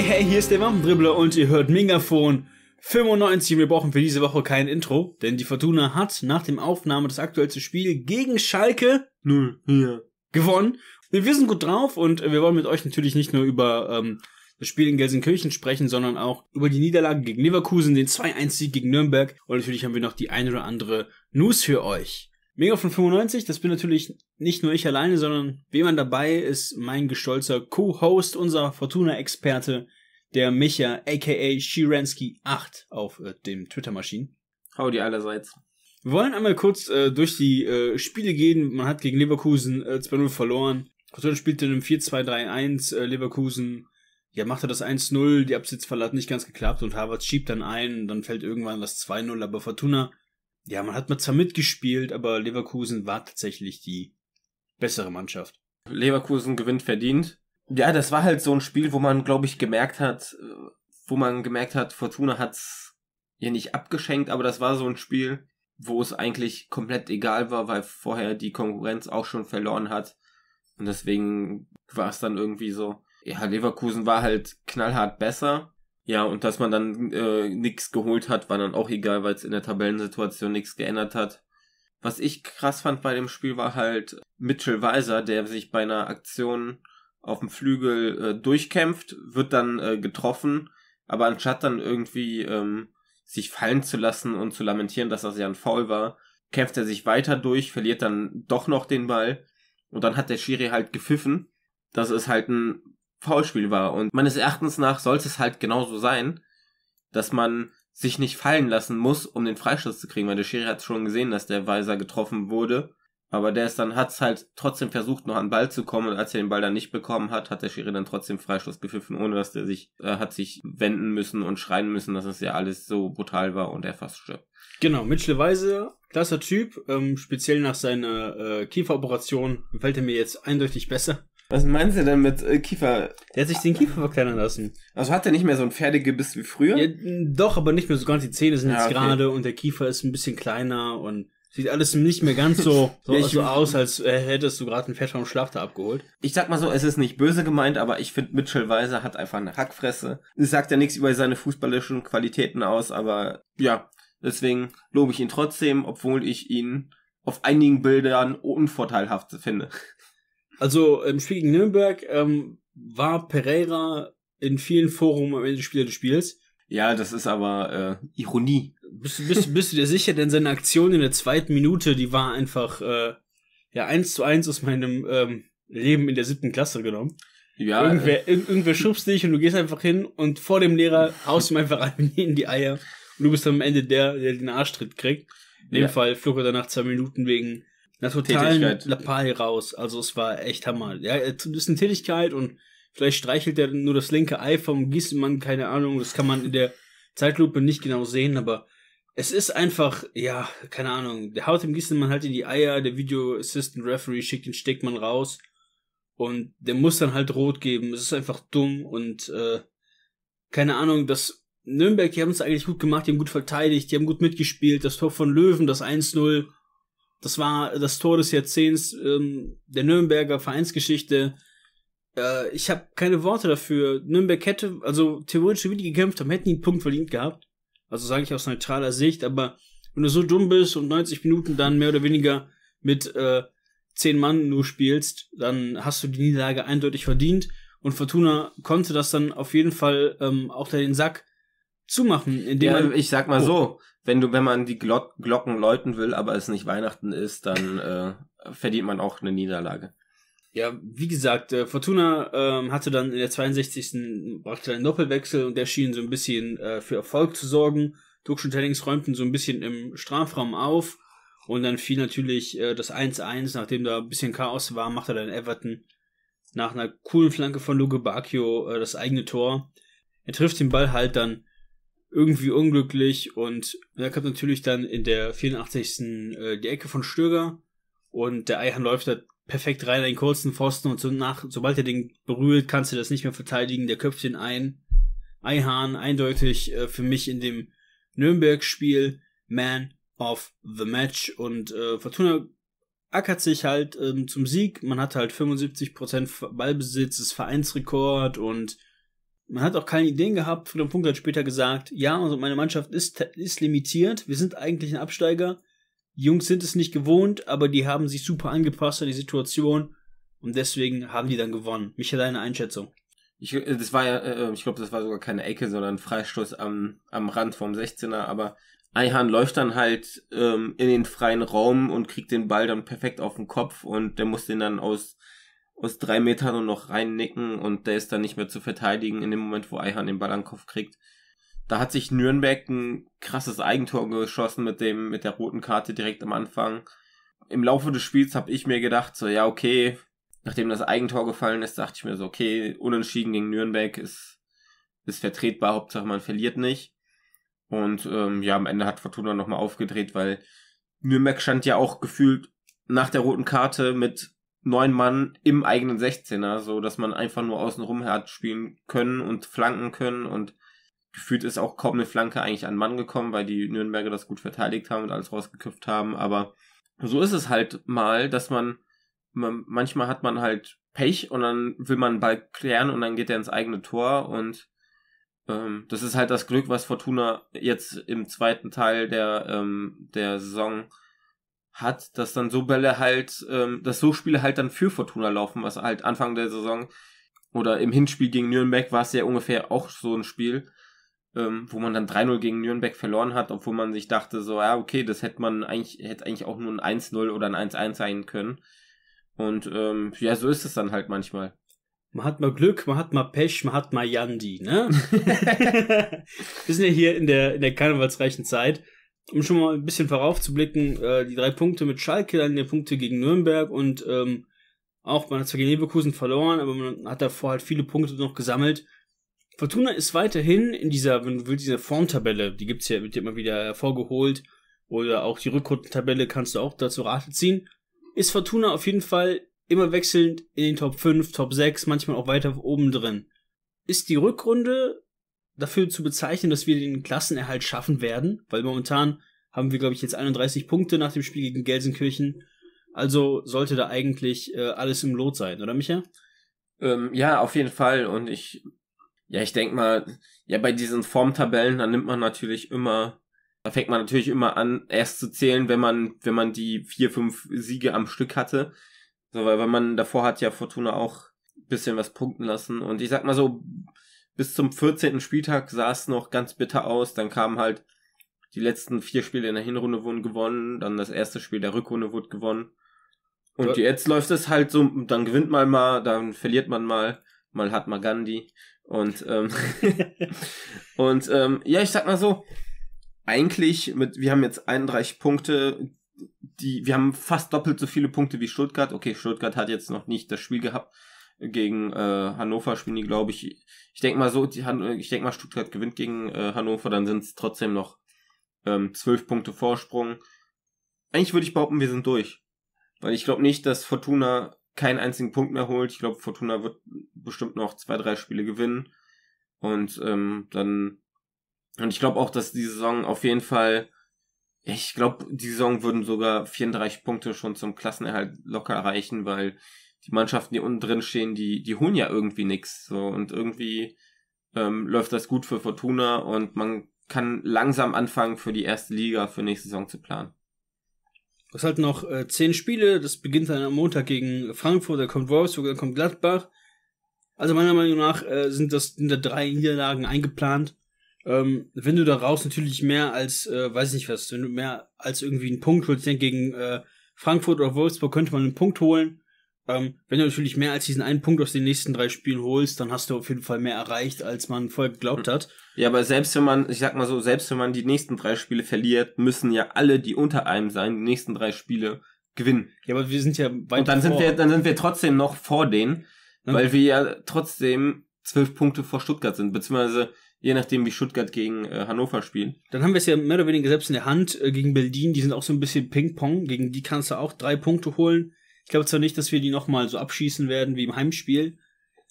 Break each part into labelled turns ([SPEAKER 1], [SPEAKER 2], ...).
[SPEAKER 1] Hey, hey, hier ist der Wampendribbler und ihr hört Megafon 95. Wir brauchen für diese Woche kein Intro, denn die Fortuna hat nach dem Aufnahme das aktuellste Spiel gegen Schalke 0 ja. gewonnen. Wir sind gut drauf und wir wollen mit euch natürlich nicht nur über ähm, das Spiel in Gelsenkirchen sprechen, sondern auch über die Niederlage gegen Leverkusen, den 2-1-Sieg gegen Nürnberg und natürlich haben wir noch die ein oder andere News für euch. Mega von 95, das bin natürlich nicht nur ich alleine, sondern jemand dabei ist mein gestolzer Co-Host, unser Fortuna-Experte der Micha, aka Shiransky8 auf äh, dem Twitter-Maschinen. Hau die allerseits. Wir wollen einmal kurz äh, durch die äh, Spiele gehen. Man hat gegen Leverkusen äh, 2-0 verloren. Fortuna spielte in einem 4-2-3-1. Äh, Leverkusen ja, machte das 1-0. Die Absitzfalle hat nicht ganz geklappt und Harvard schiebt dann ein. Dann fällt irgendwann das 2-0. Aber Fortuna, ja, man hat mal zwar
[SPEAKER 2] mitgespielt, aber Leverkusen war tatsächlich die bessere Mannschaft. Leverkusen gewinnt verdient. Ja, das war halt so ein Spiel, wo man, glaube ich, gemerkt hat, äh, wo man gemerkt hat, Fortuna hat's ja nicht abgeschenkt, aber das war so ein Spiel, wo es eigentlich komplett egal war, weil vorher die Konkurrenz auch schon verloren hat. Und deswegen war es dann irgendwie so. Ja, Leverkusen war halt knallhart besser. Ja, und dass man dann äh, nichts geholt hat, war dann auch egal, weil es in der Tabellensituation nichts geändert hat. Was ich krass fand bei dem Spiel war halt Mitchell Weiser, der sich bei einer Aktion auf dem Flügel äh, durchkämpft, wird dann äh, getroffen, aber anstatt dann irgendwie ähm, sich fallen zu lassen und zu lamentieren, dass das ja ein Foul war, kämpft er sich weiter durch, verliert dann doch noch den Ball und dann hat der Schiri halt gepfiffen, dass es halt ein Foulspiel war und meines Erachtens nach sollte es halt genauso sein, dass man sich nicht fallen lassen muss, um den Freistoß zu kriegen, weil der Schiri hat schon gesehen, dass der Weiser getroffen wurde aber der ist dann, hat's halt trotzdem versucht, noch an den Ball zu kommen. Und als er den Ball dann nicht bekommen hat, hat der Schiri dann trotzdem Freistoß gepfiffen, ohne dass der sich, äh, hat sich wenden müssen und schreien müssen, dass es ja alles so brutal war und er fast stirbt. Genau, Mitchell Weise, klasser Typ,
[SPEAKER 1] ähm, speziell nach seiner äh, Kieferoperation gefällt er mir jetzt eindeutig besser. Was meinst du denn mit äh, Kiefer? Der hat sich den Kiefer verkleinern lassen. Also hat er nicht mehr so ein Pferdegebiss wie früher? Ja, doch, aber nicht mehr so ganz. Die Zähne sind ja, jetzt okay. gerade und der Kiefer ist ein bisschen kleiner und Sieht alles nicht mehr ganz so, so, ja, so
[SPEAKER 2] aus, als äh, hättest du gerade ein Pferd vom Schlachter abgeholt. Ich sag mal so, es ist nicht böse gemeint, aber ich finde, Mitchell Weiser hat einfach eine Hackfresse. Es sagt ja nichts über seine fußballischen Qualitäten aus, aber ja, deswegen lobe ich ihn trotzdem, obwohl ich ihn auf einigen Bildern unvorteilhaft finde. Also im Spiel gegen
[SPEAKER 1] Nürnberg ähm, war Pereira in vielen Foren am Ende Spieler des Spiels. Ja, das ist
[SPEAKER 2] aber äh,
[SPEAKER 1] Ironie bist, bist, bist du dir sicher, denn seine Aktion in der zweiten Minute, die war einfach äh, ja eins zu eins aus meinem ähm, Leben in der siebten Klasse genommen. Ja, irgendwer, äh, ir irgendwer schubst dich und du gehst einfach hin und vor dem Lehrer haust ihm einfach rein in die Eier und du bist am Ende der, der den Arschtritt kriegt. In dem ja. Fall flog er danach zwei Minuten wegen einer totalen Lappalie raus. Also es war echt Hammer. Ja, äh, es ist eine Tätigkeit und vielleicht streichelt er nur das linke Ei vom Gießmann, keine Ahnung. Das kann man in der Zeitlupe nicht genau sehen, aber es ist einfach, ja, keine Ahnung, der haut dem Gießenmann halt in die Eier, der Video Assistant Referee schickt den Steckmann raus und der muss dann halt rot geben. Es ist einfach dumm und äh, keine Ahnung, das Nürnberg, die haben es eigentlich gut gemacht, die haben gut verteidigt, die haben gut mitgespielt. Das Tor von Löwen, das 1-0, das war das Tor des Jahrzehnts ähm, der Nürnberger Vereinsgeschichte. Äh, ich habe keine Worte dafür. Nürnberg hätte, also theoretisch, wie die gekämpft haben, hätten die einen Punkt verdient gehabt. Also sage ich aus neutraler Sicht, aber wenn du so dumm bist und 90 Minuten dann mehr oder weniger mit äh, 10 Mann nur spielst, dann hast du die Niederlage eindeutig verdient. Und Fortuna konnte das dann auf jeden Fall ähm, auch da den Sack zumachen, indem ja, man, ich sag mal oh. so,
[SPEAKER 2] wenn du, wenn man die Glocken läuten will, aber es nicht Weihnachten ist, dann äh, verdient man auch eine Niederlage. Ja, wie gesagt, äh,
[SPEAKER 1] Fortuna ähm, hatte dann in der 62. brachte einen Doppelwechsel und der schien so ein bisschen äh, für Erfolg zu sorgen. Duxch Tellings räumten so ein bisschen im Strafraum auf und dann fiel natürlich äh, das 1-1, nachdem da ein bisschen Chaos war, machte dann Everton nach einer coolen Flanke von Luke Bacchio äh, das eigene Tor. Er trifft den Ball halt dann irgendwie unglücklich und er kommt natürlich dann in der 84. Äh, die Ecke von Stöger und der Eihan läuft da perfekt rein, einen kurzen Pfosten und so nach, sobald er den berührt, kannst du das nicht mehr verteidigen. Der köpft ihn ein. Eihahn eindeutig äh, für mich in dem Nürnberg-Spiel Man of the Match und äh, Fortuna ackert sich halt ähm, zum Sieg. Man hat halt 75% Ballbesitz, ist Vereinsrekord und man hat auch keine Ideen gehabt. Friedrich Punkt hat später gesagt, ja, also meine Mannschaft ist, ist limitiert. Wir sind eigentlich ein Absteiger. Jungs sind es nicht gewohnt, aber die haben sich super angepasst an die Situation und deswegen haben die dann
[SPEAKER 2] gewonnen. Micha, deine Einschätzung? Ich, äh, das war ja, äh, äh, ich glaube, das war sogar keine Ecke, sondern ein Freistoß am, am Rand vom 16er, aber Eihan läuft dann halt ähm, in den freien Raum und kriegt den Ball dann perfekt auf den Kopf und der muss den dann aus, aus drei Metern nur noch reinnicken und der ist dann nicht mehr zu verteidigen in dem Moment, wo Eihan den Ball an den Kopf kriegt. Da hat sich Nürnberg ein krasses Eigentor geschossen mit dem, mit der roten Karte direkt am Anfang. Im Laufe des Spiels habe ich mir gedacht, so, ja, okay, nachdem das Eigentor gefallen ist, dachte ich mir so, okay, unentschieden gegen Nürnberg ist, ist vertretbar, Hauptsache man verliert nicht. Und ähm, ja, am Ende hat Fortuna nochmal aufgedreht, weil Nürnberg stand ja auch gefühlt nach der roten Karte mit neun Mann im eigenen 16er, so dass man einfach nur außenrum hat spielen können und flanken können und gefühlt ist auch kaum eine Flanke eigentlich an Mann gekommen, weil die Nürnberger das gut verteidigt haben und alles rausgeköpft haben. Aber so ist es halt mal, dass man, man manchmal hat man halt Pech und dann will man einen Ball klären und dann geht er ins eigene Tor und ähm, das ist halt das Glück, was Fortuna jetzt im zweiten Teil der, ähm, der Saison hat, dass dann so Bälle halt, ähm, dass so Spiele halt dann für Fortuna laufen, was halt Anfang der Saison oder im Hinspiel gegen Nürnberg war es ja ungefähr auch so ein Spiel, ähm, wo man dann 3-0 gegen Nürnberg verloren hat, obwohl man sich dachte, so, ja, okay, das hätte man eigentlich, hätte eigentlich auch nur ein 1-0 oder ein 1-1 sein können. Und ähm, ja, so ist es dann halt manchmal. Man hat mal Glück, man hat mal Pech, man hat mal Yandi, ne?
[SPEAKER 1] Wir sind ja hier in der, in der karnevalsreichen Zeit. Um schon mal ein bisschen voraufzublicken, äh, die drei Punkte mit Schalke, dann die Punkte gegen Nürnberg und ähm, auch, man hat zwar gegen Leverkusen verloren, aber man hat davor halt viele Punkte noch gesammelt Fortuna ist weiterhin in dieser, wenn du willst, dieser Formtabelle, die gibt's ja, wird ja immer wieder hervorgeholt, oder auch die Rückrundentabelle kannst du auch dazu Rate ziehen, ist Fortuna auf jeden Fall immer wechselnd in den Top 5, Top 6, manchmal auch weiter oben drin. Ist die Rückrunde dafür zu bezeichnen, dass wir den Klassenerhalt schaffen werden? Weil momentan haben wir, glaube ich, jetzt 31 Punkte nach dem Spiel gegen Gelsenkirchen. Also sollte da eigentlich äh, alles im Lot sein, oder Micha?
[SPEAKER 2] Ähm, ja, auf jeden Fall. Und ich ja, ich denk mal, ja, bei diesen Formtabellen, da nimmt man natürlich immer, da fängt man natürlich immer an, erst zu zählen, wenn man, wenn man die vier, fünf Siege am Stück hatte. So, weil wenn man davor hat ja Fortuna auch bisschen was punkten lassen. Und ich sag mal so, bis zum 14. Spieltag sah es noch ganz bitter aus. Dann kamen halt die letzten vier Spiele in der Hinrunde wurden gewonnen, dann das erste Spiel der Rückrunde wurde gewonnen. Und ja. jetzt läuft es halt so, dann gewinnt man mal, dann verliert man mal, mal hat man Gandhi. Und, ähm, und ähm, ja, ich sag mal so, eigentlich mit, wir haben jetzt 31 Punkte, die, wir haben fast doppelt so viele Punkte wie Stuttgart. Okay, Stuttgart hat jetzt noch nicht das Spiel gehabt gegen äh, Hannover spielen die, glaube ich. Ich denke mal so, die Han äh, ich denke mal, Stuttgart gewinnt gegen äh, Hannover, dann sind es trotzdem noch ähm, 12 Punkte Vorsprung. Eigentlich würde ich behaupten, wir sind durch. Weil ich glaube nicht, dass Fortuna keinen einzigen Punkt mehr holt. Ich glaube, Fortuna wird bestimmt noch zwei, drei Spiele gewinnen. Und ähm, dann. Und ich glaube auch, dass die Saison auf jeden Fall. Ich glaube, die Saison würden sogar 34 Punkte schon zum Klassenerhalt locker erreichen, weil die Mannschaften, die unten drin stehen, die, die holen ja irgendwie nichts. So, und irgendwie ähm, läuft das gut für Fortuna und man kann langsam anfangen, für die erste Liga für nächste Saison zu planen. Es
[SPEAKER 1] halt noch äh, zehn Spiele. Das beginnt dann am Montag gegen Frankfurt, dann kommt Wolfsburg, dann kommt Gladbach. Also meiner Meinung nach äh, sind das sind da drei Niederlagen eingeplant. Ähm, wenn du da raus natürlich mehr als, äh, weiß nicht was, wenn du mehr als irgendwie einen Punkt holst, denke gegen äh, Frankfurt oder Wolfsburg könnte man einen Punkt holen. Ähm, wenn du natürlich mehr als diesen einen Punkt aus den
[SPEAKER 2] nächsten drei Spielen holst, dann hast du auf jeden Fall mehr erreicht, als man vorher geglaubt hm. hat. Ja, aber selbst wenn man, ich sag mal so, selbst wenn man die nächsten drei Spiele verliert, müssen ja alle, die unter einem sein, die nächsten drei Spiele gewinnen. Ja, aber wir sind ja weit Und dann vor. sind wir, dann sind wir trotzdem noch vor denen, mhm. weil wir ja trotzdem zwölf Punkte vor Stuttgart sind, beziehungsweise je nachdem, wie Stuttgart gegen äh, Hannover spielt. Dann haben wir es ja mehr oder weniger selbst in der Hand äh, gegen Berlin. Die sind auch so ein bisschen Ping-Pong. Gegen
[SPEAKER 1] die kannst du auch drei Punkte holen. Ich glaube zwar nicht, dass wir die nochmal so abschießen werden wie im Heimspiel,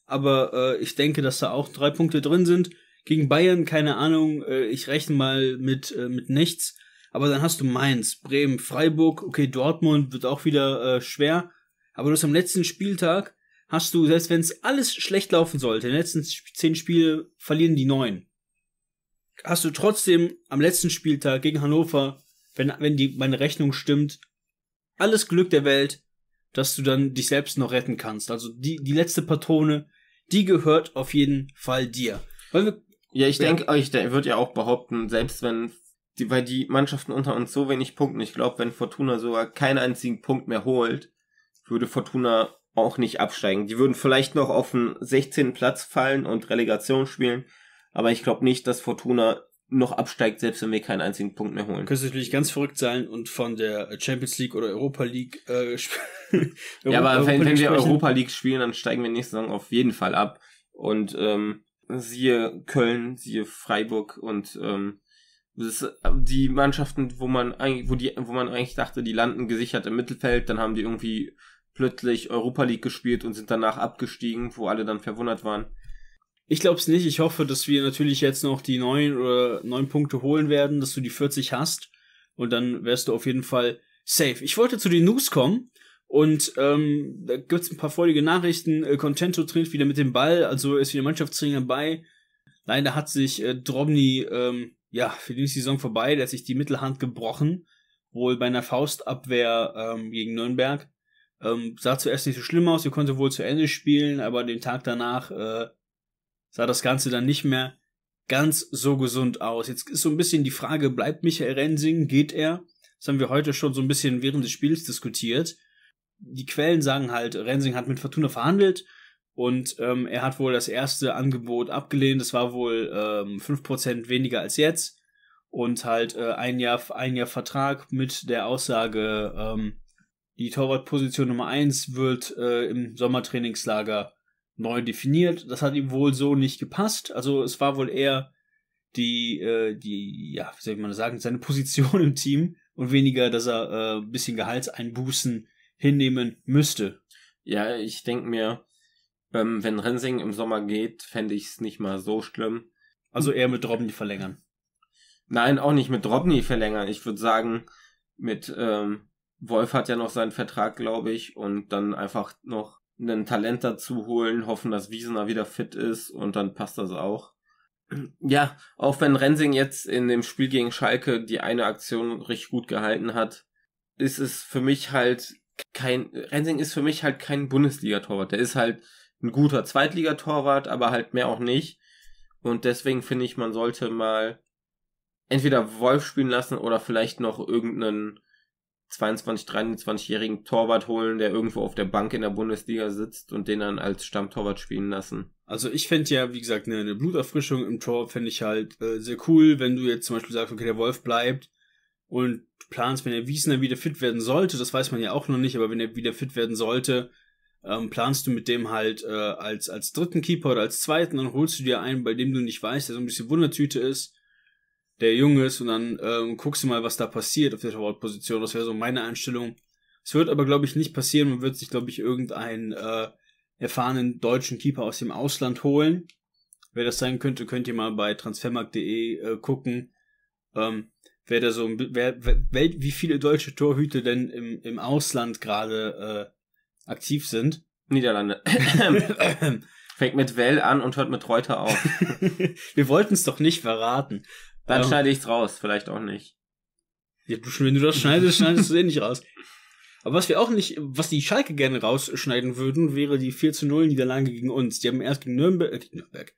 [SPEAKER 1] aber äh, ich denke, dass da auch drei Punkte drin sind. Gegen Bayern, keine Ahnung, äh, ich rechne mal mit, äh, mit nichts. Aber dann hast du Mainz, Bremen, Freiburg, okay, Dortmund wird auch wieder äh, schwer. Aber du hast am letzten Spieltag, hast du, selbst wenn es alles schlecht laufen sollte, in den letzten zehn Spielen verlieren die neun. Hast du trotzdem am letzten Spieltag gegen Hannover, wenn, wenn die, meine Rechnung stimmt, alles Glück der Welt, dass du dann dich selbst noch retten kannst. Also die, die letzte Patrone, die gehört auf jeden Fall dir.
[SPEAKER 2] Weil wir, ja, ich denke, oh, ich denk, würde ja auch behaupten, selbst wenn die, weil die Mannschaften unter uns so wenig punkten, ich glaube, wenn Fortuna sogar keinen einzigen Punkt mehr holt, würde Fortuna auch nicht absteigen. Die würden vielleicht noch auf den 16. Platz fallen und Relegation spielen, aber ich glaube nicht, dass Fortuna noch absteigt, selbst wenn wir keinen einzigen Punkt mehr holen. Könnte natürlich ganz
[SPEAKER 1] verrückt sein und
[SPEAKER 2] von der Champions League
[SPEAKER 1] oder Europa League. Äh, ja, aber wenn, wenn wir Europa
[SPEAKER 2] League spielen, dann steigen wir nächste Saison auf jeden Fall ab. Und ähm, siehe Köln, siehe Freiburg und ähm, äh, die Mannschaften, wo man eigentlich, wo die, wo man eigentlich dachte, die landen gesichert im Mittelfeld, dann haben die irgendwie plötzlich Europa League gespielt und sind danach abgestiegen, wo alle dann verwundert waren. Ich glaube es nicht. Ich hoffe, dass wir natürlich jetzt noch die neun oder
[SPEAKER 1] neun Punkte holen werden, dass du die 40 hast. Und dann wärst du auf jeden Fall safe. Ich wollte zu den News kommen. Und ähm, da gibt's ein paar freudige Nachrichten. Äh, Contento trainiert wieder mit dem Ball, also ist wieder Mannschaftstrainer bei. Leider hat sich äh, Drobny, ähm, ja, für die Saison vorbei, der hat sich die Mittelhand gebrochen, wohl bei einer Faustabwehr ähm, gegen Nürnberg. Ähm, sah zuerst nicht so schlimm aus, er konnte wohl zu Ende spielen, aber den Tag danach äh, sah das Ganze dann nicht mehr ganz so gesund aus. Jetzt ist so ein bisschen die Frage, bleibt Michael Rensing, geht er? Das haben wir heute schon so ein bisschen während des Spiels diskutiert. Die Quellen sagen halt, Rensing hat mit Fortuna verhandelt und ähm, er hat wohl das erste Angebot abgelehnt. Das war wohl ähm, 5% weniger als jetzt und halt äh, ein, Jahr, ein Jahr Vertrag mit der Aussage, ähm, die Torwartposition Nummer 1 wird äh, im Sommertrainingslager neu definiert. Das hat ihm wohl so nicht gepasst. Also es war wohl eher die, äh, die, ja, wie soll ich mal sagen, seine Position im Team und weniger, dass er äh, ein bisschen
[SPEAKER 2] Gehaltseinbußen hinnehmen müsste. Ja, ich denke mir, ähm, wenn Rensing im Sommer geht, fände ich es nicht mal so schlimm. Also eher mit Drobny verlängern. Nein, auch nicht mit Drobny verlängern. Ich würde sagen, mit ähm, Wolf hat ja noch seinen Vertrag, glaube ich, und dann einfach noch ein Talent dazu holen, hoffen, dass Wiesner wieder fit ist und dann passt das auch. Ja, auch wenn Rensing jetzt in dem Spiel gegen Schalke die eine Aktion richtig gut gehalten hat, ist es für mich halt kein, Rensing ist für mich halt kein Bundesliga-Torwart. Der ist halt ein guter Zweitligatorwart, aber halt mehr auch nicht. Und deswegen finde ich, man sollte mal entweder Wolf spielen lassen oder vielleicht noch irgendeinen 22, 23-jährigen Torwart holen, der irgendwo auf der Bank in der Bundesliga sitzt und den dann als Stammtorwart spielen lassen. Also ich fände ja, wie
[SPEAKER 1] gesagt, eine, eine Bluterfrischung im Tor fände ich halt äh, sehr cool, wenn du jetzt zum Beispiel sagst, okay, der Wolf bleibt und planst, wenn der Wiesner wieder fit werden sollte, das weiß man ja auch noch nicht, aber wenn er wieder fit werden sollte, ähm, planst du mit dem halt äh, als, als dritten Keeper oder als zweiten, und holst du dir einen, bei dem du nicht weißt, der so ein bisschen Wundertüte ist der jung ist und dann ähm, guckst du mal, was da passiert auf der Torwartposition. Das wäre so meine Einstellung. Es wird aber, glaube ich, nicht passieren. Man wird sich, glaube ich, irgendeinen äh, erfahrenen deutschen Keeper aus dem Ausland holen. Wer das sein könnte, könnt ihr mal bei transfermarkt.de äh, gucken. Ähm, wer da so, wer, wer, wie viele deutsche Torhüter denn im, im Ausland gerade äh, aktiv sind. Niederlande.
[SPEAKER 2] Fängt mit Well an und hört mit Reuter auf. Wir wollten es doch nicht verraten. Dann ähm, schneide ich's raus, vielleicht auch nicht. Ja, wenn du das schneidest, schneidest du es eh nicht raus.
[SPEAKER 1] Aber was wir auch nicht, was die Schalke gerne rausschneiden würden, wäre die 4 zu 0 Niederlage gegen uns. Die haben erst gegen Nürnberg, äh, Nürnberg.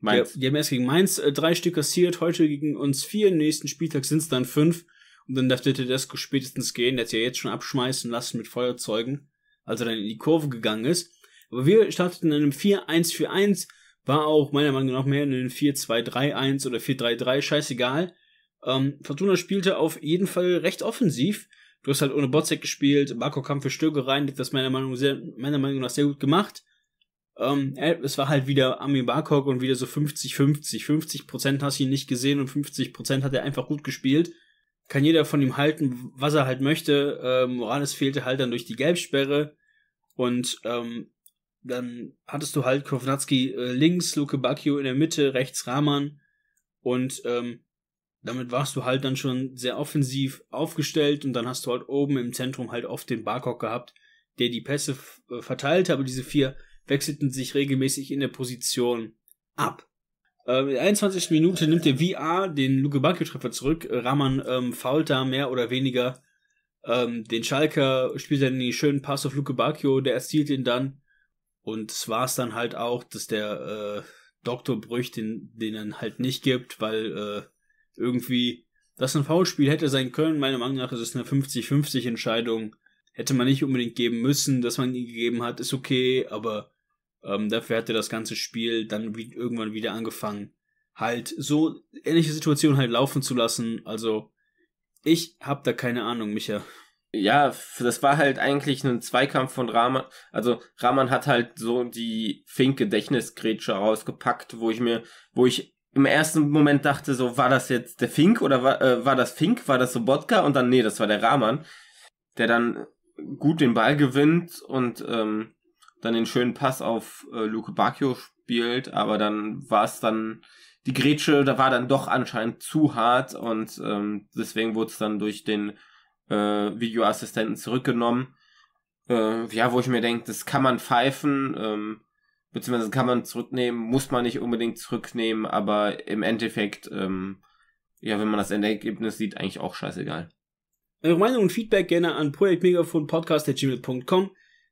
[SPEAKER 1] Mainz. Die, die haben erst gegen Mainz äh, drei Stück kassiert, heute gegen uns vier, nächsten Spieltag sind es dann fünf. Und dann darf der Tedesco spätestens gehen, der hat ja jetzt schon abschmeißen lassen mit Feuerzeugen, als er dann in die Kurve gegangen ist. Aber wir starteten in einem 4-1-4-1, war auch meiner Meinung nach mehr in den 4-2-3-1 oder 4-3-3, scheißegal. Ähm, Fortuna spielte auf jeden Fall recht offensiv. Du hast halt ohne Botzek gespielt, Marco kam für Stöge rein, das meiner Meinung, sehr, meiner Meinung nach sehr gut gemacht. Ähm, äh, es war halt wieder Ami Barkok und wieder so 50-50. 50 Prozent hast du ihn nicht gesehen und 50 Prozent hat er einfach gut gespielt. Kann jeder von ihm halten, was er halt möchte. Ähm, Morales fehlte halt dann durch die Gelbsperre. Und ähm, dann hattest du halt Kovnatski äh, links, Luke Bacchio in der Mitte, rechts Rahman und ähm, damit warst du halt dann schon sehr offensiv aufgestellt und dann hast du halt oben im Zentrum halt oft den Barkok gehabt, der die Pässe äh, verteilte, aber diese vier wechselten sich regelmäßig in der Position ab. Ähm, in der 21. Minute nimmt der VR den Luke Bacchio-Treffer zurück, Rahman ähm, fault da mehr oder weniger ähm, den Schalker, spielt dann den schönen Pass auf Luke Bacchio, der erzielt ihn dann und es war es dann halt auch, dass der äh, Doktor Brüch den, denen halt nicht gibt, weil äh, irgendwie das ein Foulspiel hätte sein können. Meiner Meinung nach ist es eine 50-50 Entscheidung. Hätte man nicht unbedingt geben müssen, dass man ihn gegeben hat, ist okay, aber ähm, dafür hätte das ganze Spiel dann wie, irgendwann wieder angefangen, halt so ähnliche Situationen
[SPEAKER 2] halt laufen zu lassen. Also ich hab da keine Ahnung, Micha ja, das war halt eigentlich ein Zweikampf von Rahman. Also Rahman hat halt so die Fink-Gedächtnisgrätsche rausgepackt, wo ich mir, wo ich im ersten Moment dachte, so war das jetzt der Fink oder war, äh, war das Fink, war das Sobotka und dann, nee, das war der Rahman, der dann gut den Ball gewinnt und ähm, dann den schönen Pass auf äh, Luke Bacchio spielt, aber dann war es dann die Grätsche, da war dann doch anscheinend zu hart und ähm, deswegen wurde es dann durch den äh, Videoassistenten zurückgenommen. Äh, ja, wo ich mir denke, das kann man pfeifen, ähm, beziehungsweise kann man zurücknehmen, muss man nicht unbedingt zurücknehmen, aber im Endeffekt, ähm, ja, wenn man das Endergebnis sieht, eigentlich auch scheißegal.
[SPEAKER 1] Eure Meinung und Feedback gerne an projektmegafonpodcast.gmail.com.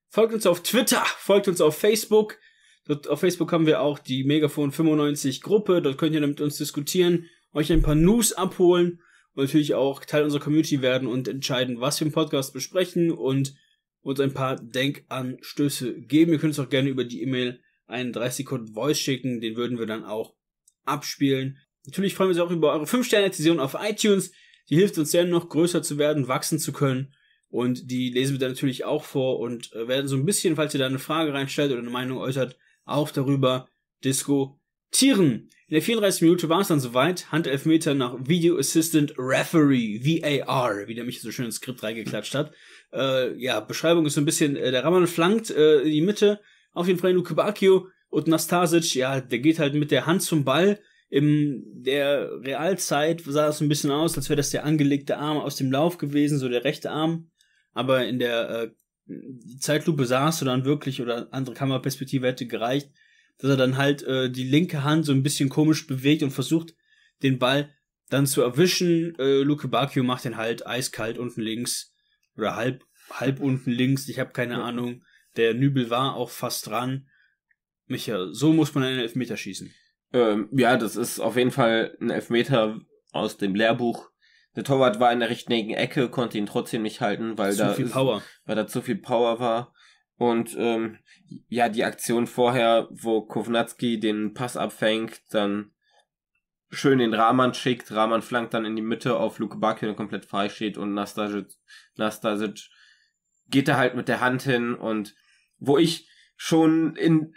[SPEAKER 1] Folgt uns auf Twitter, folgt uns auf Facebook. Dort auf Facebook haben wir auch die Megafon 95 Gruppe. Dort könnt ihr mit uns diskutieren, euch ein paar News abholen natürlich auch Teil unserer Community werden und entscheiden, was wir im Podcast besprechen und uns ein paar Denkanstöße geben. Ihr könnt uns auch gerne über die E-Mail einen 30 Sekunden Voice schicken, den würden wir dann auch abspielen. Natürlich freuen wir uns auch über eure 5-Sterne-Rezession auf iTunes. Die hilft uns sehr, noch größer zu werden, wachsen zu können. Und die lesen wir dann natürlich auch vor und äh, werden so ein bisschen, falls ihr da eine Frage reinstellt oder eine Meinung äußert, auch darüber diskutieren. Tieren. In der 34. Minute war es dann soweit. Handelfmeter nach Video Assistant Referee, VAR, wie der mich so schön ins Skript reingeklatscht hat. Äh, ja, Beschreibung ist so ein bisschen, äh, der Raman flankt äh, in die Mitte auf den freien Luke Bacchio und Nastasic, ja, der geht halt mit der Hand zum Ball. In der Realzeit sah das so ein bisschen aus, als wäre das der angelegte Arm aus dem Lauf gewesen, so der rechte Arm. Aber in der äh, Zeitlupe sah es so dann wirklich, oder andere Kameraperspektive hätte gereicht, dass er dann halt äh, die linke Hand so ein bisschen komisch bewegt und versucht, den Ball dann zu erwischen. Äh, Luke Bacchio macht den halt eiskalt unten links oder halb, halb unten links. Ich habe keine ja. Ahnung. Der Nübel war auch fast dran.
[SPEAKER 2] Michael, so muss man einen Elfmeter schießen. Ähm, ja, das ist auf jeden Fall ein Elfmeter aus dem Lehrbuch. Der Torwart war in der richtigen Ecke, konnte ihn trotzdem nicht halten, weil zu da ist, weil da zu viel Power war. Und ähm, ja, die Aktion vorher, wo Kovnatski den Pass abfängt, dann schön den Rahman schickt, Rahman flankt dann in die Mitte auf Luke Bakio, und komplett frei steht und Nastasic, Nastasic geht da halt mit der Hand hin und wo ich schon in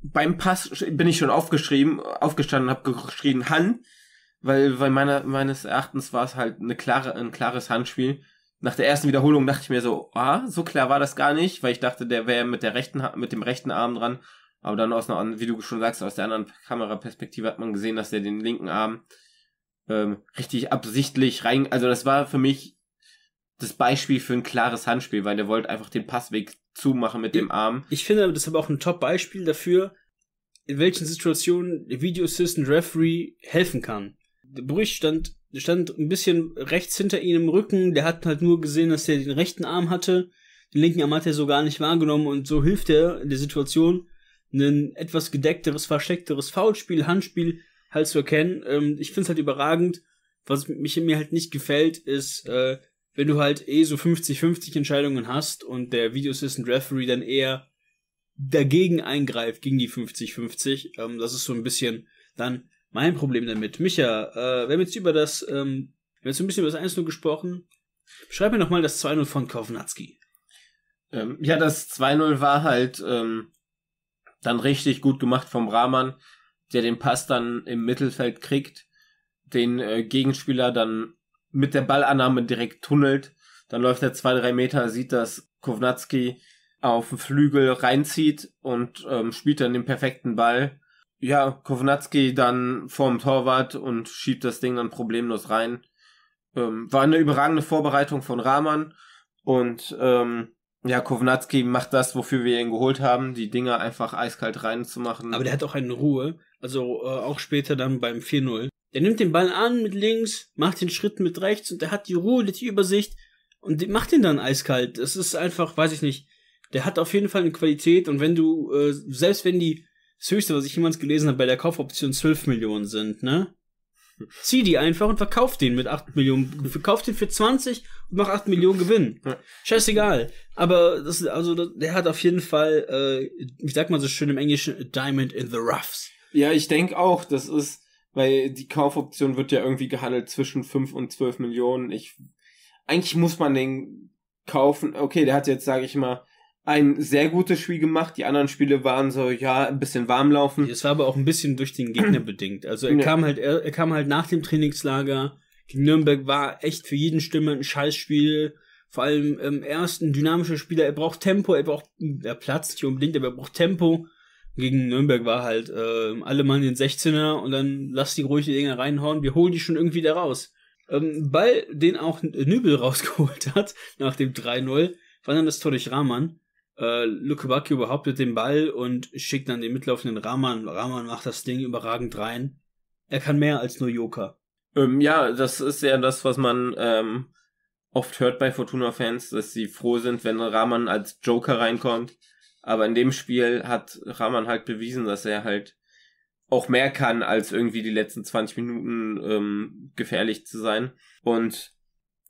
[SPEAKER 2] beim Pass bin ich schon aufgeschrieben, aufgestanden, habe geschrieben Hand, weil weil meiner meines Erachtens war es halt eine klare ein klares Handspiel nach der ersten Wiederholung dachte ich mir so, ah, so klar war das gar nicht, weil ich dachte, der wäre mit der rechten, mit dem rechten Arm dran. Aber dann aus einer, wie du schon sagst, aus der anderen Kameraperspektive hat man gesehen, dass der den linken Arm ähm, richtig absichtlich rein, also das war für mich das Beispiel für ein klares Handspiel, weil der wollte einfach den Passweg zumachen mit ich, dem Arm. Ich finde, das ist aber auch ein Top-Beispiel dafür,
[SPEAKER 1] in welchen Situationen der Video Assistant Referee helfen kann der Brüch stand, stand ein bisschen rechts hinter ihm im Rücken. Der hat halt nur gesehen, dass er den rechten Arm hatte. Den linken Arm hat er so gar nicht wahrgenommen und so hilft er in der Situation, ein etwas gedeckteres, versteckteres Foulspiel, Handspiel halt zu erkennen. Ähm, ich es halt überragend. Was mich mir halt nicht gefällt, ist, äh, wenn du halt eh so 50-50 Entscheidungen hast und der Video Assistant Referee dann eher dagegen eingreift, gegen die 50-50. Ähm, das ist so ein bisschen dann mein Problem damit. Micha, äh, wir haben jetzt über das, ähm, wir haben jetzt ein bisschen über das 1 0 gesprochen. Beschreib mir nochmal das 2-0 von Kovnatski.
[SPEAKER 2] Ähm, ja, das 2-0 war halt ähm, dann richtig gut gemacht vom Rahman, der den Pass dann im Mittelfeld kriegt, den äh, Gegenspieler dann mit der Ballannahme direkt tunnelt. Dann läuft er zwei, drei Meter, sieht, dass Kovnatski auf den Flügel reinzieht und ähm, spielt dann den perfekten Ball ja, Kovnatski dann vorm Torwart und schiebt das Ding dann problemlos rein. Ähm, war eine überragende Vorbereitung von Rahman und ähm, ja, Kovnatski macht das, wofür wir ihn geholt haben, die Dinger einfach eiskalt reinzumachen. Aber der hat auch eine Ruhe, also äh, auch später dann beim 4-0. Der nimmt den Ball an
[SPEAKER 1] mit links, macht den Schritt mit rechts und der hat die Ruhe, die Übersicht und macht ihn dann eiskalt. Das ist einfach, weiß ich nicht, der hat auf jeden Fall eine Qualität und wenn du, äh, selbst wenn die das höchste, was ich jemals gelesen habe, bei der Kaufoption 12 Millionen sind, ne? Zieh die einfach und verkauf den mit 8 Millionen. Verkauf den für 20 und mach 8 Millionen Gewinn. Scheißegal. Aber das, also, der hat auf jeden Fall, äh, wie sagt man so schön im Englischen,
[SPEAKER 2] Diamond in the Roughs. Ja, ich denke auch, das ist, weil die Kaufoption wird ja irgendwie gehandelt zwischen 5 und 12 Millionen. Ich, eigentlich muss man den kaufen. Okay, der hat jetzt, sage ich mal, ein sehr gutes Spiel gemacht. Die anderen Spiele waren so, ja, ein bisschen warm laufen. Das war aber auch ein bisschen durch den Gegner bedingt. Also er ja. kam halt, er, er, kam halt nach dem
[SPEAKER 1] Trainingslager. Gegen Nürnberg war echt für jeden Stimme ein Scheißspiel. Vor allem im ähm, ersten dynamischer Spieler. Er braucht Tempo, er braucht, er platzt nicht unbedingt, aber er braucht Tempo. Gegen Nürnberg war halt äh, alle Mann den 16er und dann lass die ruhig die Dinger reinhauen. Wir holen die schon irgendwie da raus. Ähm, Ball, den auch Nübel rausgeholt hat, nach dem 3-0, war dann das Tor durch Rahman. Äh, Luke Bacchio behauptet den Ball und schickt dann den mitlaufenden Raman. Raman macht das Ding überragend rein. Er kann mehr als nur Joker.
[SPEAKER 2] Ähm, ja, das ist ja das, was man ähm, oft hört bei Fortuna-Fans, dass sie froh sind, wenn Raman als Joker reinkommt. Aber in dem Spiel hat Raman halt bewiesen, dass er halt auch mehr kann, als irgendwie die letzten 20 Minuten ähm, gefährlich zu sein. Und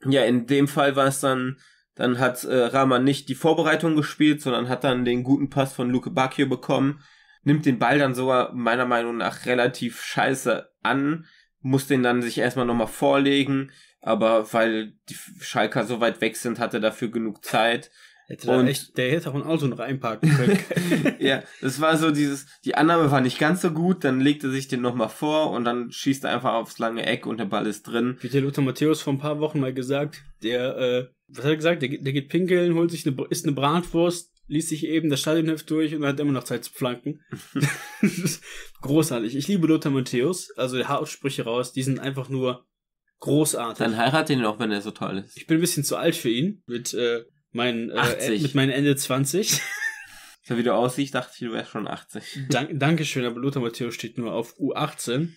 [SPEAKER 2] ja, in dem Fall war es dann dann hat äh, Rahman nicht die Vorbereitung gespielt, sondern hat dann den guten Pass von Luke Bacchio bekommen. Nimmt den Ball dann sogar meiner Meinung nach relativ scheiße an, muss den dann sich erstmal nochmal vorlegen, aber weil die Schalker so weit weg sind, hat er dafür genug Zeit. Hätte und, echt, der hätte auch ein Auto noch einparken können. ja, das war so dieses, die Annahme war nicht ganz so gut, dann legt er sich den nochmal vor und dann schießt er einfach aufs lange Eck und der Ball ist drin. Wie der Lothar Matthäus vor ein paar Wochen mal gesagt, der, äh, was hat er gesagt? Der, der geht
[SPEAKER 1] pinkeln, holt sich eine, isst eine Bratwurst, liest sich eben das Stadionheft durch und hat immer noch Zeit zu flanken. großartig. Ich liebe Lothar Matthäus, also der Haarausbrüche raus, die sind einfach nur großartig. Dann heirate ihn auch, wenn er so toll ist. Ich bin ein bisschen zu alt für ihn. Mit äh, mein, äh, mit meinen Ende 20. So wie du aussiehst, dachte ich, du wärst schon 80. Dank, Dankeschön, aber Lothar Matthäus steht nur auf U18.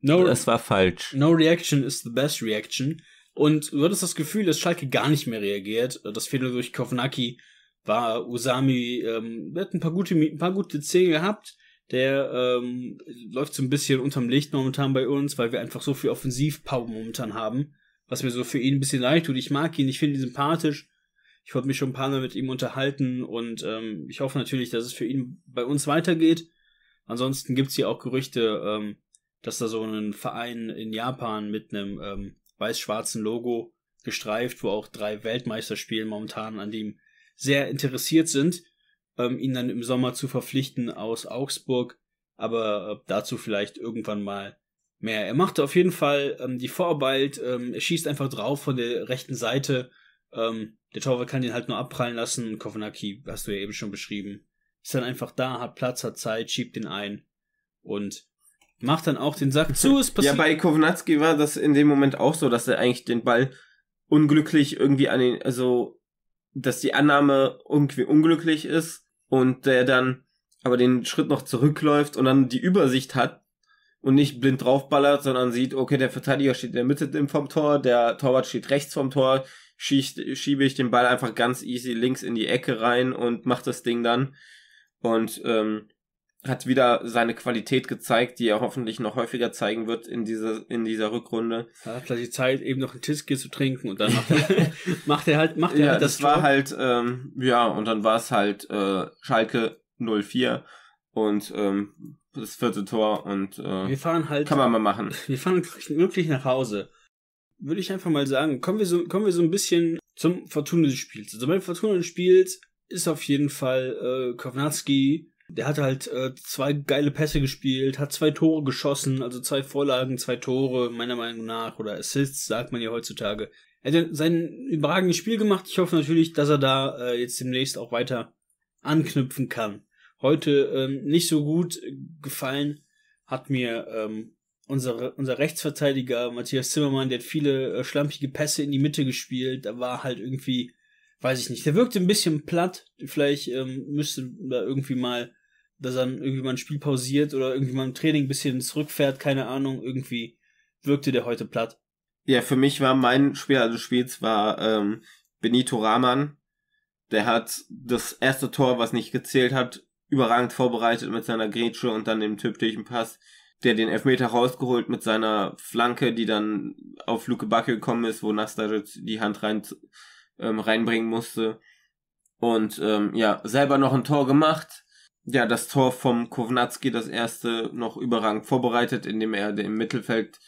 [SPEAKER 2] No, das war falsch.
[SPEAKER 1] No reaction is the best reaction. Und du hattest das Gefühl, dass Schalke gar nicht mehr reagiert. Das Fehler durch Kovnacki war Usami, ähm, der hat ein paar gute, ein paar gute Zehen gehabt. Der ähm, läuft so ein bisschen unterm Licht momentan bei uns, weil wir einfach so viel Offensivpower momentan haben. Was mir so für ihn ein bisschen leid tut. Ich mag ihn, ich finde ihn sympathisch. Ich wollte mich schon ein paar Mal mit ihm unterhalten und ähm, ich hoffe natürlich, dass es für ihn bei uns weitergeht. Ansonsten gibt es hier auch Gerüchte, ähm, dass da so ein Verein in Japan mit einem ähm, weiß-schwarzen Logo gestreift, wo auch drei Weltmeisterspielen momentan an dem sehr interessiert sind, ähm, ihn dann im Sommer zu verpflichten aus Augsburg. Aber äh, dazu vielleicht irgendwann mal mehr. Er macht auf jeden Fall ähm, die Vorarbeit, ähm, er schießt einfach drauf von der rechten Seite. Ähm, der Torwart kann den halt nur abprallen lassen und hast du ja eben schon beschrieben, ist dann einfach da, hat Platz, hat
[SPEAKER 2] Zeit, schiebt den ein und macht dann auch den Sack zu. Es passiert. Ja, bei Kovenatski war das in dem Moment auch so, dass er eigentlich den Ball unglücklich irgendwie an den, also, dass die Annahme irgendwie unglücklich ist und der dann aber den Schritt noch zurückläuft und dann die Übersicht hat und nicht blind draufballert, sondern sieht, okay, der Verteidiger steht in der Mitte vom Tor, der Torwart steht rechts vom Tor, schiebe ich den Ball einfach ganz easy links in die Ecke rein und mache das Ding dann. Und ähm, hat wieder seine Qualität gezeigt, die er hoffentlich noch häufiger zeigen wird in dieser, in dieser Rückrunde. Er hat gleich die Zeit, eben noch einen Tiski zu trinken und dann macht er, macht er halt, macht er ja, halt das, das war Tor. halt, ähm, ja, und dann war es halt äh, Schalke 04 und ähm, das vierte Tor und äh, wir fahren halt, kann man mal machen.
[SPEAKER 1] Wir fahren wirklich nach Hause würde ich einfach mal sagen, kommen wir so, kommen wir so ein bisschen zum Fortuna des Spiels. Also beim Fortuna des Spiels ist auf jeden Fall äh, Kownatski, der hat halt äh, zwei geile Pässe gespielt, hat zwei Tore geschossen, also zwei Vorlagen, zwei Tore, meiner Meinung nach, oder Assists, sagt man ja heutzutage. Er hat sein überragendes Spiel gemacht. Ich hoffe natürlich, dass er da äh, jetzt demnächst auch weiter anknüpfen kann. Heute ähm, nicht so gut gefallen hat mir ähm, unsere, unser Rechtsverteidiger Matthias Zimmermann, der hat viele äh, schlampige Pässe in die Mitte gespielt. Da war halt irgendwie, weiß ich nicht, der wirkte ein bisschen platt. Vielleicht ähm, müsste da irgendwie mal, dass dann irgendwie mal ein Spiel pausiert oder irgendwie mal im Training ein bisschen zurückfährt, keine Ahnung. Irgendwie wirkte der
[SPEAKER 2] heute platt. Ja, für mich war mein Spieler des also Spiels war ähm, Benito Rahman. Der hat das erste Tor, was nicht gezählt hat, überragend vorbereitet mit seiner Grätsche und dann dem typischen Pass der den Elfmeter rausgeholt mit seiner Flanke, die dann auf Luke Backe gekommen ist, wo Nastasic die Hand rein, ähm, reinbringen musste. Und ähm, ja, selber noch ein Tor gemacht. Ja, das Tor vom Kovnatski, das erste, noch überragend vorbereitet, indem er im Mittelfeld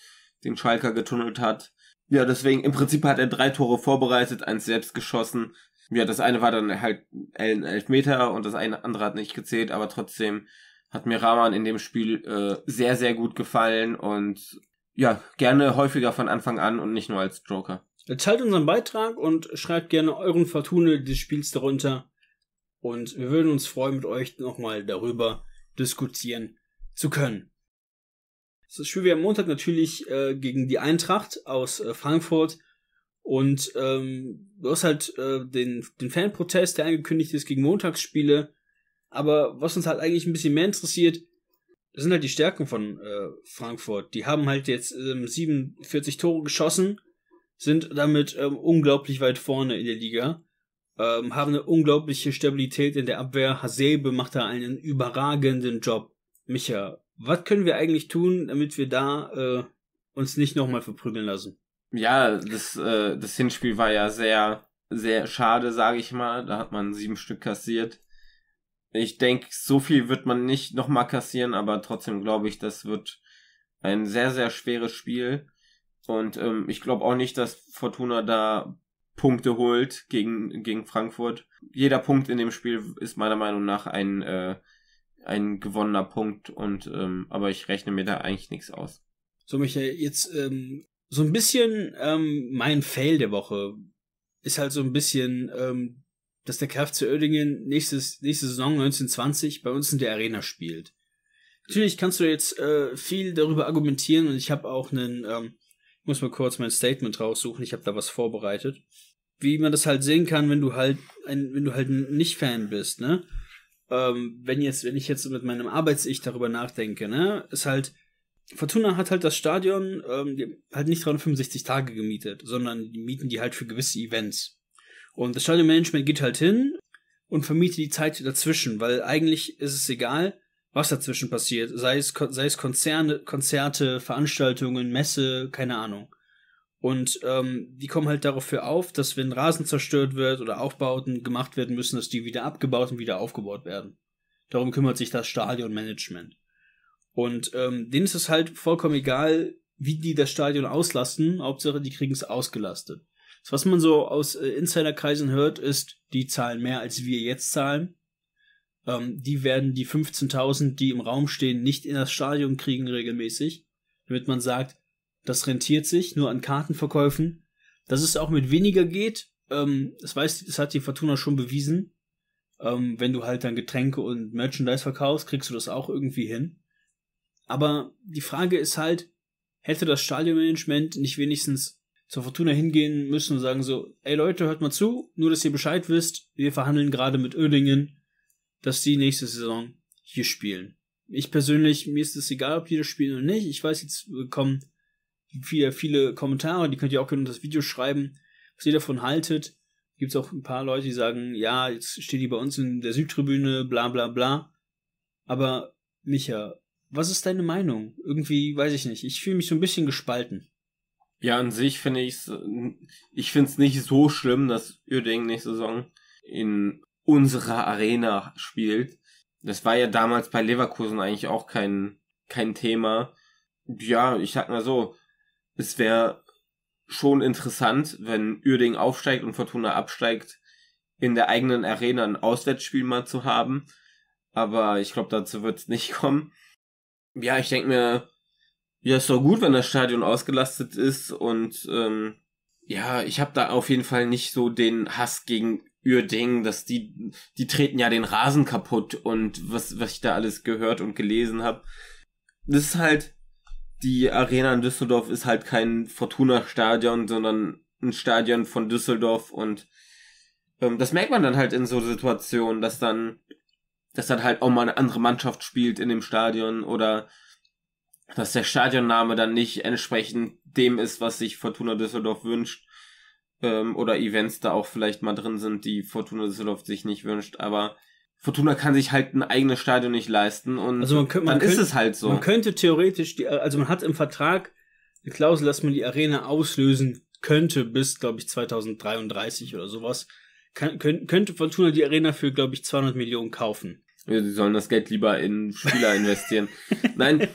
[SPEAKER 2] den Schalker getunnelt hat. Ja, deswegen, im Prinzip hat er drei Tore vorbereitet, eins selbst geschossen. Ja, das eine war dann halt ein Elfmeter und das eine andere hat nicht gezählt, aber trotzdem hat mir Rahman in dem Spiel äh, sehr, sehr gut gefallen und ja, gerne häufiger von Anfang an und nicht nur als Joker.
[SPEAKER 1] Teilt unseren Beitrag und schreibt gerne euren Fortune des Spiels darunter. Und wir würden uns freuen, mit euch nochmal darüber diskutieren zu können. Das Spiel wäre am Montag natürlich äh, gegen die Eintracht aus äh, Frankfurt. Und ähm, du hast halt äh, den, den Fanprotest, der angekündigt ist, gegen Montagsspiele aber was uns halt eigentlich ein bisschen mehr interessiert, sind halt die Stärken von äh, Frankfurt. Die haben halt jetzt ähm, 47 Tore geschossen, sind damit ähm, unglaublich weit vorne in der Liga, ähm, haben eine unglaubliche Stabilität in der Abwehr. Hasebe macht da einen überragenden Job. Micha, was können wir eigentlich tun, damit wir da äh, uns nicht nochmal
[SPEAKER 2] verprügeln lassen? Ja, das, äh, das Hinspiel war ja sehr, sehr schade, sage ich mal. Da hat man sieben Stück kassiert ich denke, so viel wird man nicht nochmal kassieren, aber trotzdem glaube ich, das wird ein sehr, sehr schweres Spiel. Und ähm, ich glaube auch nicht, dass Fortuna da Punkte holt gegen, gegen Frankfurt. Jeder Punkt in dem Spiel ist meiner Meinung nach ein, äh, ein gewonnener Punkt und ähm, aber ich rechne mir da eigentlich nichts aus.
[SPEAKER 1] So, Michael, jetzt ähm, so ein bisschen ähm, mein Fail der Woche ist halt so ein bisschen ähm, dass der KFC Oerdingen nächstes, nächste Saison 1920 bei uns in der Arena spielt. Natürlich kannst du jetzt äh, viel darüber argumentieren und ich habe auch einen, ähm, ich muss mal kurz mein Statement raussuchen, ich habe da was vorbereitet. Wie man das halt sehen kann, wenn du halt ein, wenn du halt nicht Fan bist, ne? Ähm, wenn jetzt, wenn ich jetzt mit meinem Arbeits-Ich darüber nachdenke, ne, ist halt, Fortuna hat halt das Stadion ähm, halt nicht 365 Tage gemietet, sondern die mieten die halt für gewisse Events. Und das Stadionmanagement geht halt hin und vermietet die Zeit dazwischen, weil eigentlich ist es egal, was dazwischen passiert. Sei es, sei es Konzerne, Konzerte, Veranstaltungen, Messe, keine Ahnung. Und ähm, die kommen halt dafür auf, dass wenn Rasen zerstört wird oder Aufbauten gemacht werden müssen, dass die wieder abgebaut und wieder aufgebaut werden. Darum kümmert sich das Stadionmanagement. Und ähm, denen ist es halt vollkommen egal, wie die das Stadion auslasten. Hauptsache, die kriegen es ausgelastet. Was man so aus äh, Insiderkreisen hört, ist, die zahlen mehr, als wir jetzt zahlen. Ähm, die werden die 15.000, die im Raum stehen, nicht in das Stadion kriegen regelmäßig, damit man sagt, das rentiert sich nur an Kartenverkäufen. Dass es auch mit weniger geht, ähm, das, weiß, das hat die Fortuna schon bewiesen. Ähm, wenn du halt dann Getränke und Merchandise verkaufst, kriegst du das auch irgendwie hin. Aber die Frage ist halt, hätte das Stadionmanagement nicht wenigstens zur Fortuna hingehen müssen und sagen so, ey Leute, hört mal zu, nur dass ihr Bescheid wisst, wir verhandeln gerade mit Oehlingen, dass die nächste Saison hier spielen. Ich persönlich, mir ist es egal, ob die das spielen oder nicht. Ich weiß, jetzt äh, kommen viele, viele Kommentare, die könnt ihr auch unter das Video schreiben, was ihr davon haltet. Gibt es auch ein paar Leute, die sagen, ja, jetzt stehen die bei uns in der Südtribüne, bla bla bla. Aber Micha, was ist deine Meinung? Irgendwie, weiß ich nicht. Ich fühle mich so ein bisschen gespalten.
[SPEAKER 2] Ja, an sich finde ich es, ich finde es nicht so schlimm, dass Uerdingen nächste Saison in unserer Arena spielt. Das war ja damals bei Leverkusen eigentlich auch kein, kein Thema. Ja, ich sag mal so, es wäre schon interessant, wenn Uerdingen aufsteigt und Fortuna absteigt, in der eigenen Arena ein Auswärtsspiel mal zu haben. Aber ich glaube, dazu wird es nicht kommen. Ja, ich denke mir, ja, ist doch gut, wenn das Stadion ausgelastet ist und ähm, ja, ich habe da auf jeden Fall nicht so den Hass gegen Uerdingen, dass die, die treten ja den Rasen kaputt und was, was ich da alles gehört und gelesen habe. Das ist halt, die Arena in Düsseldorf ist halt kein Fortuna-Stadion, sondern ein Stadion von Düsseldorf und ähm, das merkt man dann halt in so Situationen, dass dann, dass dann halt auch mal eine andere Mannschaft spielt in dem Stadion oder dass der Stadionname dann nicht entsprechend dem ist, was sich Fortuna Düsseldorf wünscht. Ähm, oder Events da auch vielleicht mal drin sind, die Fortuna Düsseldorf sich nicht wünscht. Aber Fortuna kann sich halt ein eigenes Stadion nicht leisten und also man könnte, man dann könnte, ist es halt so. Man
[SPEAKER 1] könnte theoretisch, die, also man hat im Vertrag eine Klausel, dass man die Arena auslösen könnte bis, glaube ich, 2033 oder sowas. Kann, könnte Fortuna die Arena für, glaube ich, 200 Millionen kaufen.
[SPEAKER 2] Ja, sie sollen das Geld lieber in Spieler investieren. Nein,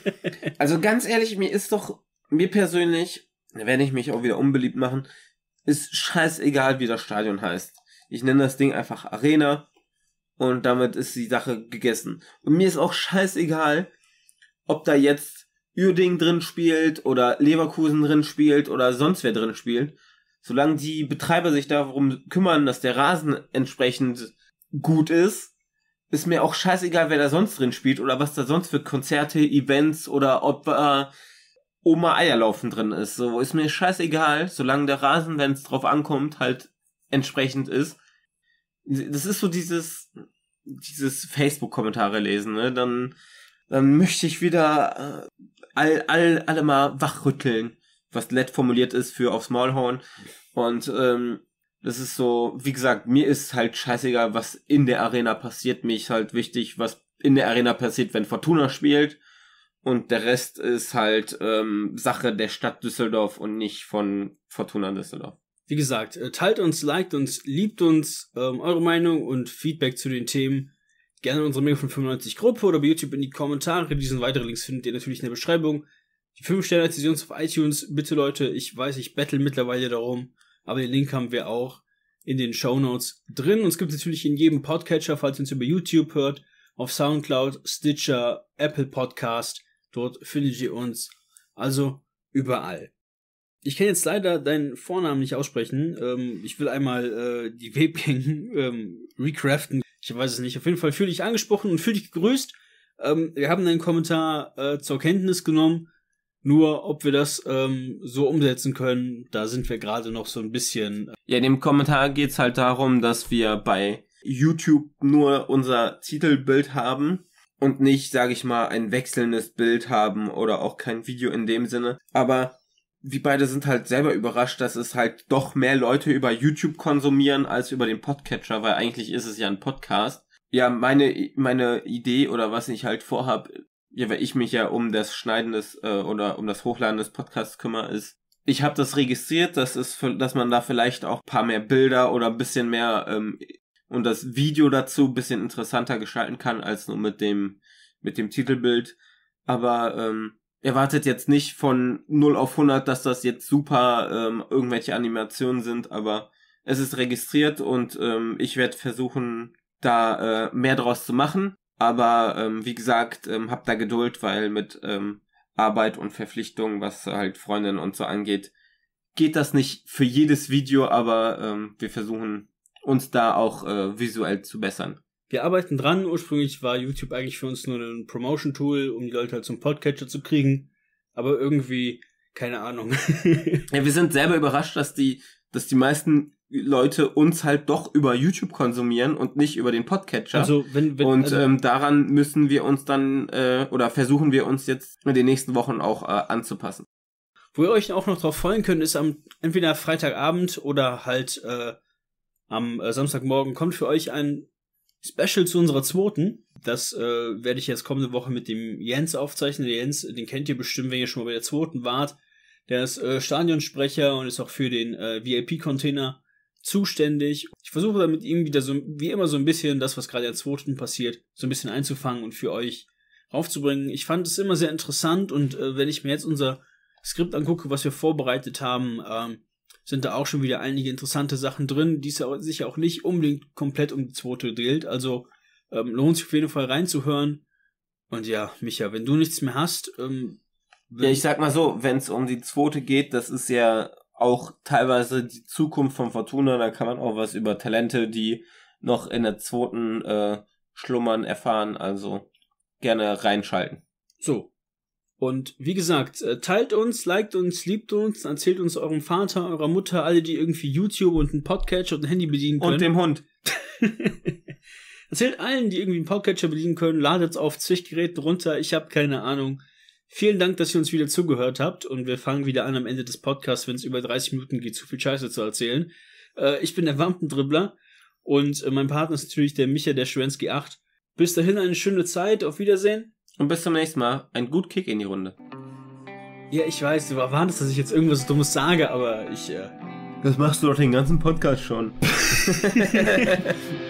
[SPEAKER 2] also ganz ehrlich, mir ist doch, mir persönlich, da werde ich mich auch wieder unbeliebt machen, ist scheißegal, wie das Stadion heißt. Ich nenne das Ding einfach Arena und damit ist die Sache gegessen. Und mir ist auch scheißegal, ob da jetzt Uerding drin spielt oder Leverkusen drin spielt oder sonst wer drin spielt. Solange die Betreiber sich darum kümmern, dass der Rasen entsprechend gut ist, ist mir auch scheißegal, wer da sonst drin spielt oder was da sonst für Konzerte, Events oder ob äh, Oma Eierlaufen drin ist. So ist mir scheißegal, solange der Rasen, wenn es drauf ankommt, halt entsprechend ist. Das ist so dieses dieses Facebook-Kommentare lesen, ne? Dann dann möchte ich wieder äh, all, all alle mal wachrütteln, was let formuliert ist für aufs Maul und ähm, das ist so, wie gesagt, mir ist halt scheißegal, was in der Arena passiert. Mir ist halt wichtig, was in der Arena passiert, wenn Fortuna spielt. Und der Rest ist halt ähm, Sache der Stadt Düsseldorf und nicht von Fortuna Düsseldorf. Wie gesagt, äh, teilt uns, liked uns, liebt uns,
[SPEAKER 1] ähm, eure Meinung und Feedback zu den Themen gerne in unserer Mega von 95 Gruppe oder bei YouTube in die Kommentare. Diesen weiteren Links findet ihr natürlich in der Beschreibung. Die 5 sterne rezensions auf iTunes, bitte Leute, ich weiß, ich battle mittlerweile darum aber den Link haben wir auch in den Show Notes drin. Und es gibt natürlich in jedem Podcatcher, falls ihr uns über YouTube hört, auf Soundcloud, Stitcher, Apple Podcast. Dort findet ihr uns. Also überall. Ich kann jetzt leider deinen Vornamen nicht aussprechen. Ähm, ich will einmal äh, die Webgang ähm, recraften. Ich weiß es nicht. Auf jeden Fall fühle dich angesprochen und fühle dich gegrüßt. Ähm, wir haben deinen Kommentar äh, zur Kenntnis genommen nur ob wir das ähm, so
[SPEAKER 2] umsetzen können, da sind wir gerade noch so ein bisschen. Äh, ja, in dem Kommentar geht's halt darum, dass wir bei YouTube nur unser Titelbild haben und nicht, sage ich mal, ein wechselndes Bild haben oder auch kein Video in dem Sinne. Aber wir beide sind halt selber überrascht, dass es halt doch mehr Leute über YouTube konsumieren als über den Podcatcher, weil eigentlich ist es ja ein Podcast. Ja, meine, meine Idee oder was ich halt vorhab, ja, weil ich mich ja um das Schneiden des äh, oder um das Hochladen des Podcasts kümmere, ist, ich habe das registriert, das ist für, dass man da vielleicht auch paar mehr Bilder oder ein bisschen mehr ähm, und das Video dazu ein bisschen interessanter gestalten kann, als nur mit dem, mit dem Titelbild. Aber ähm, erwartet jetzt nicht von 0 auf 100, dass das jetzt super ähm, irgendwelche Animationen sind, aber es ist registriert und ähm, ich werde versuchen, da äh, mehr draus zu machen. Aber ähm, wie gesagt, ähm, hab da Geduld, weil mit ähm, Arbeit und Verpflichtung, was halt Freundinnen und so angeht, geht das nicht für jedes Video, aber ähm, wir versuchen uns da auch äh, visuell zu bessern.
[SPEAKER 1] Wir arbeiten dran. Ursprünglich war YouTube eigentlich für uns nur ein Promotion-Tool, um die Leute halt zum Podcatcher zu kriegen. Aber irgendwie, keine Ahnung.
[SPEAKER 2] ja, wir sind selber überrascht, dass die, dass die meisten Leute uns halt doch über YouTube konsumieren und nicht über den Podcatcher. Also wenn, wenn und also, ähm, daran müssen wir uns dann äh, oder versuchen wir uns jetzt in den nächsten Wochen auch äh, anzupassen. Wo ihr euch auch noch drauf
[SPEAKER 1] freuen könnt, ist am entweder Freitagabend oder halt äh, am äh, Samstagmorgen kommt für euch ein Special zu unserer zweiten. Das äh, werde ich jetzt kommende Woche mit dem Jens aufzeichnen. Der Jens, den kennt ihr bestimmt, wenn ihr schon mal bei der zweiten wart. Der ist äh, Stadionsprecher und ist auch für den äh, VIP-Container zuständig. Ich versuche damit ihm wieder so, wie immer so ein bisschen das, was gerade am zweiten passiert, so ein bisschen einzufangen und für euch raufzubringen. Ich fand es immer sehr interessant und äh, wenn ich mir jetzt unser Skript angucke, was wir vorbereitet haben, ähm, sind da auch schon wieder einige interessante Sachen drin, die es sich auch nicht unbedingt komplett um die zweite dreht. Also ähm, lohnt sich auf jeden Fall reinzuhören. Und ja,
[SPEAKER 2] Micha, wenn du nichts mehr hast, ähm, ja, ich sag mal so, wenn es um die zweite geht, das ist ja auch teilweise die Zukunft von Fortuna, da kann man auch was über Talente, die noch in der zweiten äh, schlummern, erfahren. Also gerne reinschalten. So. Und wie gesagt, äh, teilt uns, liked uns, liebt uns,
[SPEAKER 1] erzählt uns eurem Vater, eurer Mutter, alle, die irgendwie YouTube und ein Podcatcher und ein Handy bedienen können. Und dem Hund. erzählt allen, die irgendwie einen Podcatcher bedienen können, ladet es auf Zwischgeräten runter, ich habe keine Ahnung. Vielen Dank, dass ihr uns wieder zugehört habt und wir fangen wieder an am Ende des Podcasts, wenn es über 30 Minuten geht, zu viel Scheiße zu erzählen. Äh, ich bin der Wampendribbler und äh, mein Partner ist natürlich der Micha, der Schwensky 8. Bis dahin eine schöne Zeit, auf Wiedersehen. Und bis zum nächsten Mal. Ein gut Kick in die Runde. Ja, ich weiß, du wartest, dass ich jetzt irgendwas Dummes sage, aber ich. Äh
[SPEAKER 2] das machst du doch den ganzen Podcast schon.